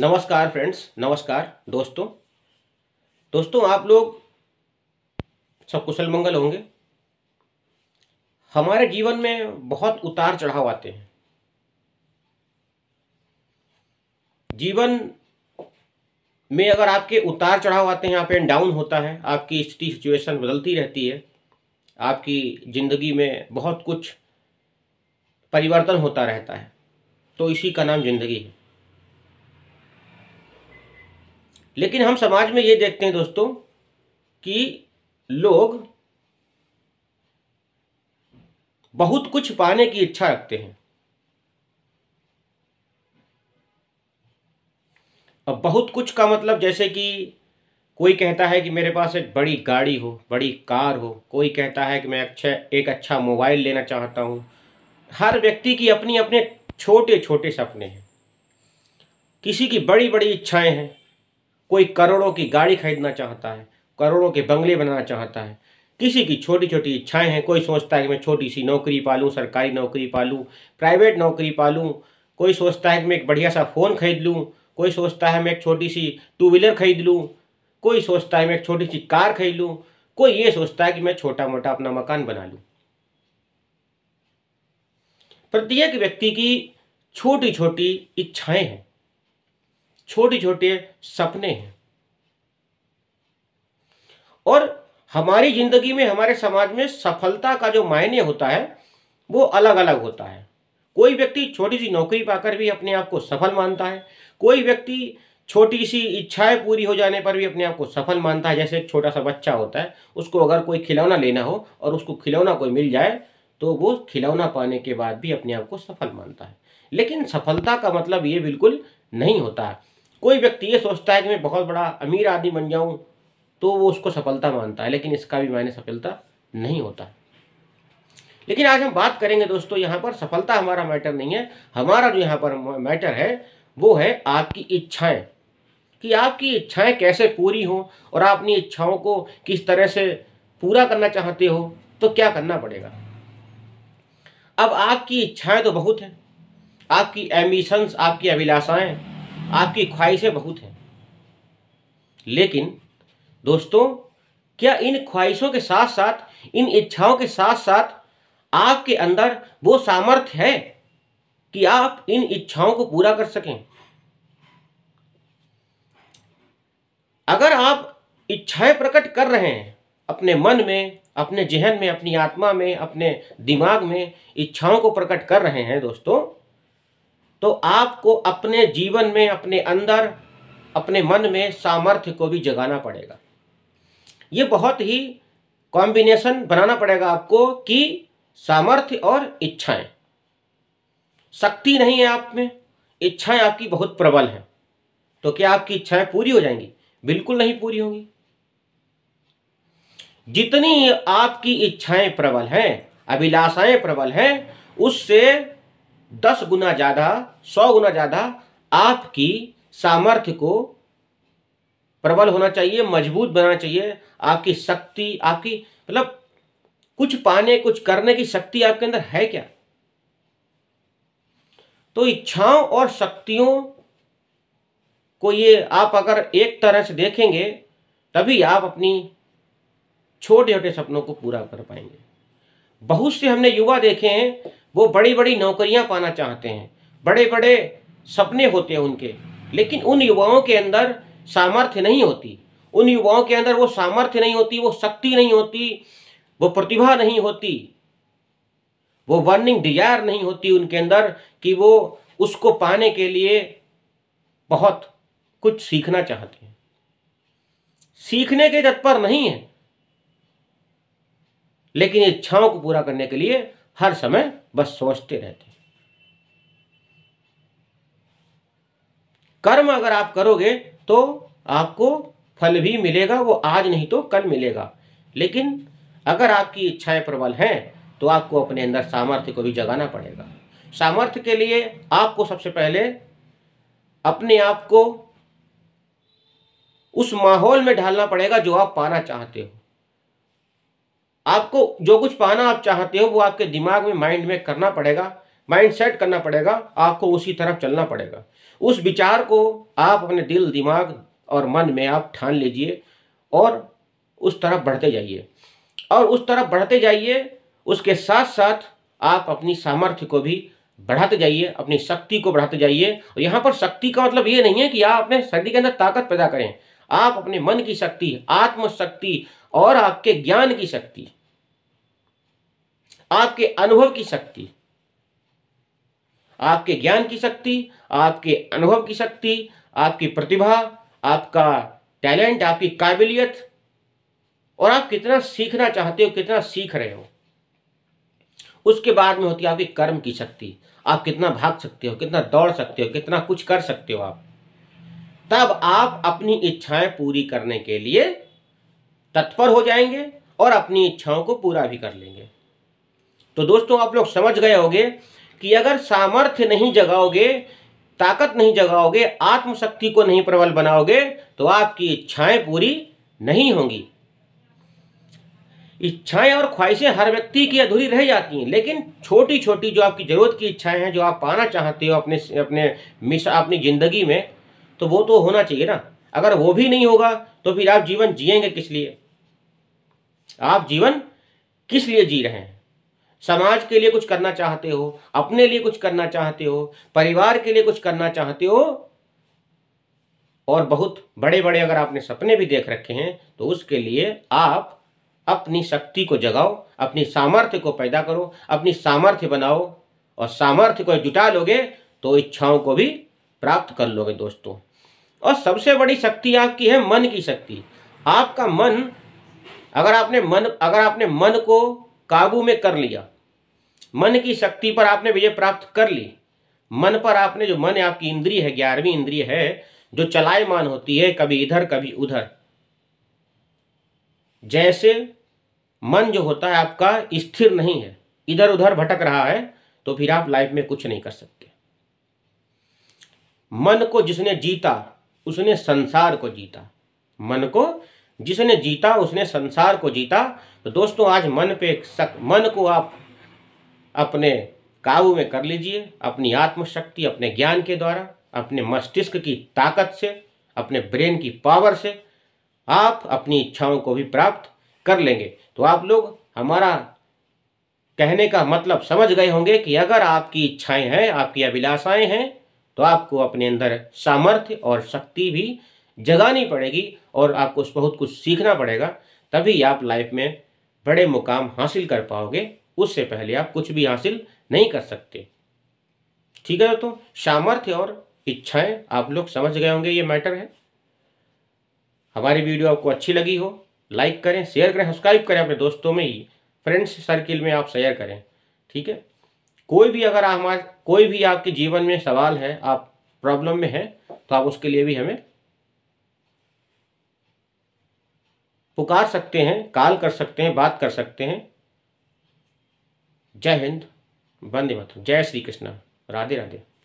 नमस्कार फ्रेंड्स नमस्कार दोस्तों दोस्तों आप लोग सब कुशल मंगल होंगे हमारे जीवन में बहुत उतार चढ़ाव आते हैं जीवन में अगर आपके उतार चढ़ाव आते हैं आप एंड डाउन होता है आपकी स्थिति सिचुएशन बदलती रहती है आपकी ज़िंदगी में बहुत कुछ परिवर्तन होता रहता है तो इसी का नाम ज़िंदगी है लेकिन हम समाज में ये देखते हैं दोस्तों कि लोग बहुत कुछ पाने की इच्छा रखते हैं अब बहुत कुछ का मतलब जैसे कि कोई कहता है कि मेरे पास एक बड़ी गाड़ी हो बड़ी कार हो कोई कहता है कि मैं अच्छा एक अच्छा मोबाइल लेना चाहता हूँ हर व्यक्ति की अपनी अपने छोटे छोटे सपने हैं किसी की बड़ी बड़ी इच्छाएं हैं कोई करोड़ों की गाड़ी खरीदना चाहता है करोड़ों के बंगले बनाना चाहता है किसी की छोटी छोटी इच्छाएं हैं कोई सोचता है कि मैं छोटी सी नौकरी लूँ सरकारी नौकरी लूँ प्राइवेट नौकरी लूँ कोई सोचता है कि मैं एक बढ़िया सा फ़ोन खरीद लूँ कोई सोचता है मैं एक छोटी सी टू व्हीलर खरीद लूँ कोई सोचता है मैं एक छोटी सी कार खरीद लूँ कोई ये सोचता है कि मैं छोटा मोटा अपना मकान बना लूँ प्रत्येक व्यक्ति की छोटी छोटी इच्छाएँ हैं छोटे छोटे सपने हैं और हमारी जिंदगी में हमारे समाज में सफलता का जो मायने होता है वो अलग अलग होता है कोई व्यक्ति छोटी सी नौकरी पाकर भी अपने आप को सफल मानता है कोई व्यक्ति छोटी सी इच्छाएं पूरी हो जाने पर भी अपने आप को सफल मानता है जैसे एक छोटा सा बच्चा होता है उसको अगर कोई खिलौना लेना हो और उसको खिलौना कोई मिल जाए तो वो खिलौना पाने के बाद भी अपने आप को सफल मानता है लेकिन सफलता का मतलब ये बिल्कुल नहीं होता है कोई व्यक्ति ये सोचता है कि मैं बहुत बड़ा अमीर आदमी बन जाऊं तो वो उसको सफलता मानता है लेकिन इसका भी मायने सफलता नहीं होता लेकिन आज हम बात करेंगे दोस्तों यहाँ पर सफलता हमारा मैटर नहीं है हमारा जो यहाँ पर मैटर है वो है आपकी इच्छाएं कि आपकी इच्छाएं कैसे पूरी हों और आप अपनी इच्छाओं को किस तरह से पूरा करना चाहते हो तो क्या करना पड़ेगा अब आपकी इच्छाएं तो बहुत हैं आपकी एम्बिशंस आपकी अभिलाषाएं आपकी ख्वाहिशें बहुत हैं लेकिन दोस्तों क्या इन ख्वाहिशों के साथ साथ इन इच्छाओं के साथ साथ आपके अंदर वो सामर्थ्य है कि आप इन इच्छाओं को पूरा कर सकें अगर आप इच्छाएं प्रकट कर रहे हैं अपने मन में अपने जहन में अपनी आत्मा में अपने दिमाग में इच्छाओं को प्रकट कर रहे हैं दोस्तों तो आपको अपने जीवन में अपने अंदर अपने मन में सामर्थ्य को भी जगाना पड़ेगा ये बहुत ही कॉम्बिनेशन बनाना पड़ेगा आपको कि सामर्थ्य और इच्छाएं शक्ति नहीं है आप में इच्छाएं आपकी बहुत प्रबल हैं तो क्या आपकी इच्छाएं पूरी हो जाएंगी बिल्कुल नहीं पूरी होंगी जितनी आपकी इच्छाएं प्रबल हैं अभिलाषाएं प्रबल हैं उससे दस गुना ज़्यादा सौ गुना ज़्यादा आपकी सामर्थ्य को प्रबल होना चाहिए मजबूत बनाना चाहिए आपकी शक्ति आपकी मतलब कुछ पाने कुछ करने की शक्ति आपके अंदर है क्या तो इच्छाओं और शक्तियों को ये आप अगर एक तरह से देखेंगे तभी आप अपनी छोटे छोटे सपनों को पूरा कर पाएंगे बहुत से हमने युवा देखे हैं वो बड़ी बड़ी नौकरियां पाना चाहते हैं बड़े बड़े सपने होते हैं उनके लेकिन उन युवाओं के अंदर सामर्थ्य नहीं होती उन युवाओं के अंदर वो सामर्थ्य नहीं होती वो शक्ति नहीं होती वो प्रतिभा नहीं होती वो वर्निंग डिजायर नहीं होती उनके अंदर कि वो उसको पाने के लिए बहुत कुछ सीखना चाहते हैं सीखने के तत्पर नहीं है लेकिन इच्छाओं को पूरा करने के लिए हर समय बस सोचते रहते हैं कर्म अगर आप करोगे तो आपको फल भी मिलेगा वो आज नहीं तो कल मिलेगा लेकिन अगर आपकी इच्छाएं प्रबल हैं तो आपको अपने अंदर सामर्थ्य को भी जगाना पड़ेगा सामर्थ्य के लिए आपको सबसे पहले अपने आप को उस माहौल में ढालना पड़ेगा जो आप पाना चाहते हो आपको जो कुछ पाना आप चाहते हो वो आपके दिमाग में माइंड में करना पड़ेगा माइंड सेट करना पड़ेगा आपको उसी तरफ चलना पड़ेगा उस विचार को आप अपने दिल दिमाग और मन में आप ठान लीजिए और उस तरफ बढ़ते जाइए और उस तरफ बढ़ते जाइए उसके साथ साथ आप अपनी सामर्थ्य को भी बढ़ाते जाइए अपनी शक्ति को बढ़ाते जाइए और यहाँ पर शक्ति का मतलब ये नहीं है कि आप अपने शरीर के अंदर ताकत पैदा करें आप अपने मन की शक्ति आत्मशक्ति और आपके ज्ञान की शक्ति आपके अनुभव की शक्ति आपके ज्ञान की शक्ति आपके अनुभव की शक्ति आपकी प्रतिभा आपका टैलेंट आपकी काबिलियत और आप कितना सीखना चाहते हो कितना सीख रहे हो उसके बाद में होती है आपकी कर्म की शक्ति आप कितना भाग सकते हो कितना दौड़ सकते हो कितना कुछ कर सकते हो आप तब आप अपनी इच्छाएं पूरी करने के लिए तत्पर हो जाएंगे और अपनी इच्छाओं को पूरा भी कर लेंगे तो दोस्तों आप लोग समझ गए होंगे कि अगर सामर्थ्य नहीं जगाओगे ताकत नहीं जगाओगे आत्मशक्ति को नहीं प्रबल बनाओगे तो आपकी इच्छाएं पूरी नहीं होंगी इच्छाएं और ख्वाहिशें हर व्यक्ति की अधूरी रह जाती हैं लेकिन छोटी छोटी जो आपकी ज़रूरत की इच्छाएं हैं जो आप पाना चाहते हो अपने अपने मिस अपनी ज़िंदगी में तो वो तो होना चाहिए ना अगर वो भी नहीं होगा तो फिर आप जीवन जिएंगे किस लिए आप जीवन किस लिए जी रहे हैं समाज के लिए कुछ करना चाहते हो अपने लिए कुछ करना चाहते हो परिवार के लिए कुछ करना चाहते हो और बहुत बड़े बड़े अगर आपने सपने भी देख रखे हैं तो उसके लिए आप अपनी शक्ति को जगाओ अपनी सामर्थ्य को पैदा करो अपनी सामर्थ्य बनाओ और सामर्थ्य को जुटा लोगे तो इच्छाओं को भी प्राप्त कर लोगे दोस्तों और सबसे बड़ी शक्ति आपकी है मन की शक्ति आपका मन अगर आपने मन अगर आपने मन को काबू में कर लिया मन की शक्ति पर आपने विजय प्राप्त कर ली मन पर आपने जो मन आपकी इंद्रिय है ग्यारहवीं इंद्रिय है जो चलायमान होती है कभी इधर कभी उधर जैसे मन जो होता है आपका स्थिर नहीं है इधर उधर भटक रहा है तो फिर आप लाइफ में कुछ नहीं कर सकते मन को जिसने जीता उसने संसार को जीता मन को जिसने जीता उसने संसार को जीता तो दोस्तों आज मन पे सक मन को आप अपने काबू में कर लीजिए अपनी आत्मशक्ति अपने ज्ञान के द्वारा अपने मस्तिष्क की ताकत से अपने ब्रेन की पावर से आप अपनी इच्छाओं को भी प्राप्त कर लेंगे तो आप लोग हमारा कहने का मतलब समझ गए होंगे कि अगर आपकी इच्छाएं हैं आपकी अभिलाषाएं हैं तो आपको अपने अंदर सामर्थ्य और शक्ति भी जगानी पड़ेगी और आपको उस बहुत कुछ सीखना पड़ेगा तभी आप लाइफ में बड़े मुकाम हासिल कर पाओगे उससे पहले आप कुछ भी हासिल नहीं कर सकते ठीक है दोस्तों सामर्थ्य और इच्छाएं आप लोग समझ गए होंगे ये मैटर है हमारी वीडियो आपको अच्छी लगी हो लाइक करें शेयर करें सब्सक्राइब करें अपने दोस्तों में ही फ्रेंड्स सर्किल में आप शेयर करें ठीक है कोई भी अगर हमारे कोई भी आपके जीवन में सवाल है आप प्रॉब्लम में हैं तो आप उसके लिए भी हमें पुकार सकते हैं कॉल कर सकते हैं बात कर सकते हैं जय हिंद वंदे मातरम जय श्री कृष्ण राधे राधे